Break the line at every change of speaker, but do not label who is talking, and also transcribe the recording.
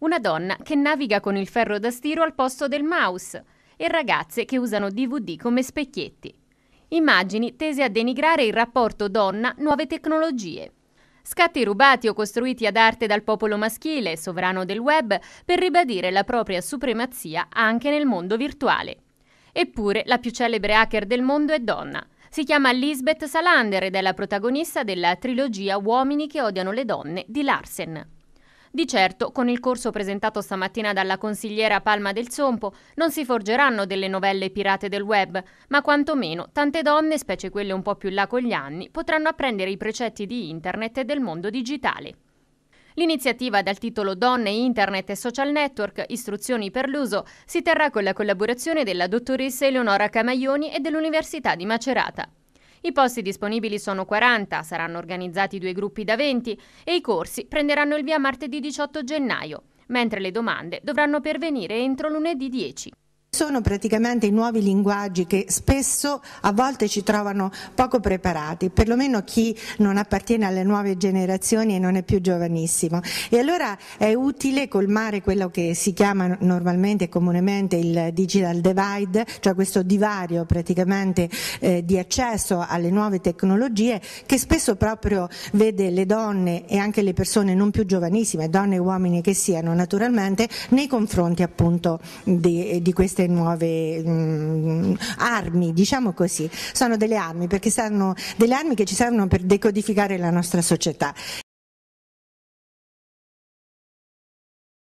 una donna che naviga con il ferro da stiro al posto del mouse e ragazze che usano DVD come specchietti. Immagini tese a denigrare il rapporto donna-nuove tecnologie. Scatti rubati o costruiti ad arte dal popolo maschile, sovrano del web, per ribadire la propria supremazia anche nel mondo virtuale. Eppure la più celebre hacker del mondo è donna. Si chiama Lisbeth Salander ed è la protagonista della trilogia Uomini che odiano le donne di Larsen. Di certo, con il corso presentato stamattina dalla consigliera Palma del Sompo, non si forgeranno delle novelle pirate del web, ma quantomeno tante donne, specie quelle un po' più là con gli anni, potranno apprendere i precetti di Internet e del mondo digitale. L'iniziativa dal titolo Donne, Internet e Social Network, istruzioni per l'uso, si terrà con la collaborazione della dottoressa Eleonora Camaglioni e dell'Università di Macerata. I posti disponibili sono 40, saranno organizzati due gruppi da 20 e i corsi prenderanno il via martedì 18 gennaio, mentre le domande dovranno pervenire entro lunedì 10.
Sono praticamente i nuovi linguaggi che spesso a volte ci trovano poco preparati, perlomeno chi non appartiene alle nuove generazioni e non è più giovanissimo. E allora è utile colmare quello che si chiama normalmente e comunemente il digital divide, cioè questo divario praticamente eh, di accesso alle nuove tecnologie che spesso proprio vede le donne e anche le persone non più giovanissime, donne e uomini che siano naturalmente, nei confronti appunto di, di queste queste nuove mh, mm, armi, diciamo così, sono delle armi perché saranno delle armi che ci servono per decodificare la nostra società.